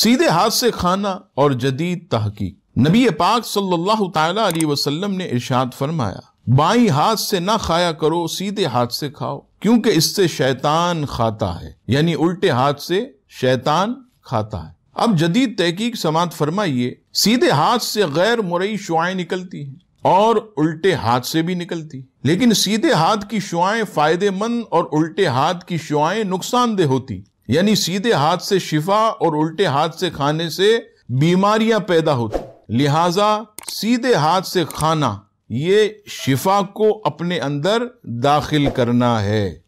सीधे हाथ से खाना और जदीद तहकी नबी पाक सल्लल्लाहु अलैहि वसल्लम ने इरशाद फरमाया बाई हाथ से ना खाया करो सीधे हाथ से खाओ क्योंकि इससे शैतान खाता है यानी उल्टे हाथ से शैतान खाता है अब जदीद तहकीक समात फरमाइए सीधे हाथ से गैर मुरई शुआएं निकलती हैं और उल्टे हाथ से भी निकलती लेकिन सीधे हाथ की शुआएं फायदेमंद और उल्टे हाथ की शुआएं नुकसानदेह होती यानी सीधे हाथ से शिफा और उल्टे हाथ से खाने से बीमारियां पैदा होती लिहाजा सीधे हाथ से खाना ये शिफा को अपने अंदर दाखिल करना है